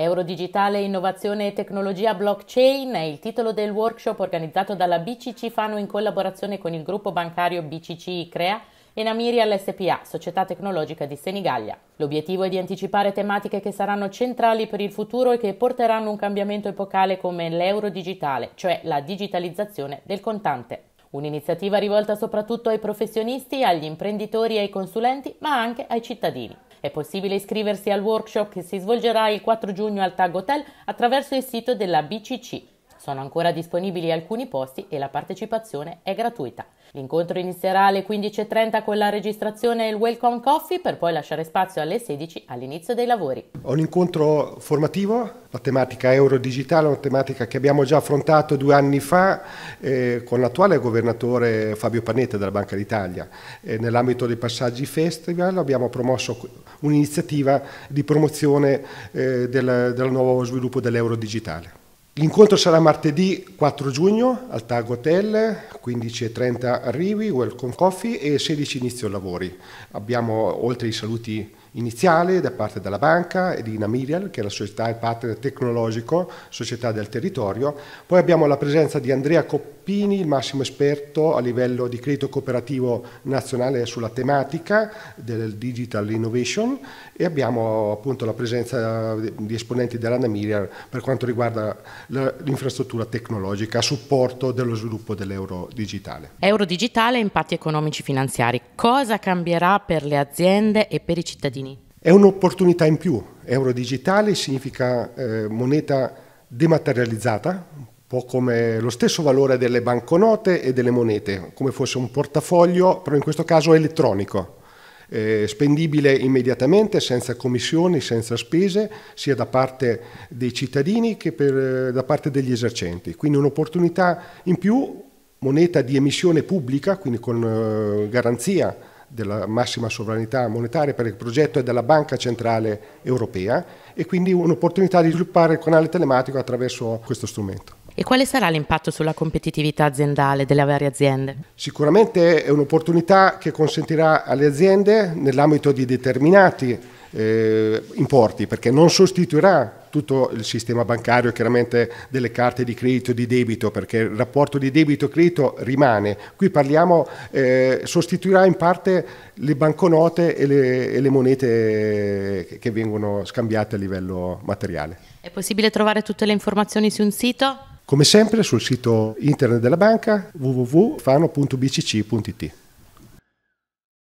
Eurodigitale, innovazione e tecnologia blockchain è il titolo del workshop organizzato dalla BCC Fano in collaborazione con il gruppo bancario BCC Crea e Namiri all'SPA, società tecnologica di Senigallia. L'obiettivo è di anticipare tematiche che saranno centrali per il futuro e che porteranno un cambiamento epocale come l'euro digitale, cioè la digitalizzazione del contante. Un'iniziativa rivolta soprattutto ai professionisti, agli imprenditori e ai consulenti, ma anche ai cittadini. È possibile iscriversi al workshop che si svolgerà il 4 giugno al Tag Hotel attraverso il sito della BCC. Sono ancora disponibili alcuni posti e la partecipazione è gratuita. L'incontro inizierà alle 15.30 con la registrazione e il welcome coffee per poi lasciare spazio alle 16 all'inizio dei lavori. Ho un incontro formativo, la tematica eurodigitale è una tematica che abbiamo già affrontato due anni fa eh, con l'attuale governatore Fabio Panetta della Banca d'Italia. Eh, nell'ambito dei passaggi festival abbiamo promosso un'iniziativa di promozione eh, del, del nuovo sviluppo dell'eurodigitale. L'incontro sarà martedì 4 giugno al Tag Hotel, 15.30 arrivi, welcome coffee e 16 inizio lavori. Abbiamo oltre i saluti iniziali da parte della banca e di Namirial, che è la società e partner tecnologico, società del territorio, poi abbiamo la presenza di Andrea Coppini Spini, il massimo esperto a livello di credito cooperativo nazionale sulla tematica del digital innovation e abbiamo appunto la presenza di esponenti dell'Anna Miriam per quanto riguarda l'infrastruttura tecnologica a supporto dello sviluppo dell'euro digitale. Euro digitale e impatti economici finanziari. Cosa cambierà per le aziende e per i cittadini? È un'opportunità in più. Euro digitale significa eh, moneta dematerializzata, po' come lo stesso valore delle banconote e delle monete, come fosse un portafoglio, però in questo caso elettronico, eh, spendibile immediatamente, senza commissioni, senza spese, sia da parte dei cittadini che per, eh, da parte degli esercenti. Quindi un'opportunità in più, moneta di emissione pubblica, quindi con eh, garanzia della massima sovranità monetaria per il progetto è della Banca Centrale Europea e quindi un'opportunità di sviluppare il canale telematico attraverso questo strumento. E quale sarà l'impatto sulla competitività aziendale delle varie aziende? Sicuramente è un'opportunità che consentirà alle aziende, nell'ambito di determinati eh, importi, perché non sostituirà tutto il sistema bancario, chiaramente delle carte di credito e di debito, perché il rapporto di debito-credito e rimane. Qui parliamo, eh, sostituirà in parte le banconote e le, e le monete che vengono scambiate a livello materiale. È possibile trovare tutte le informazioni su un sito? Come sempre sul sito internet della banca www.fano.bcc.it.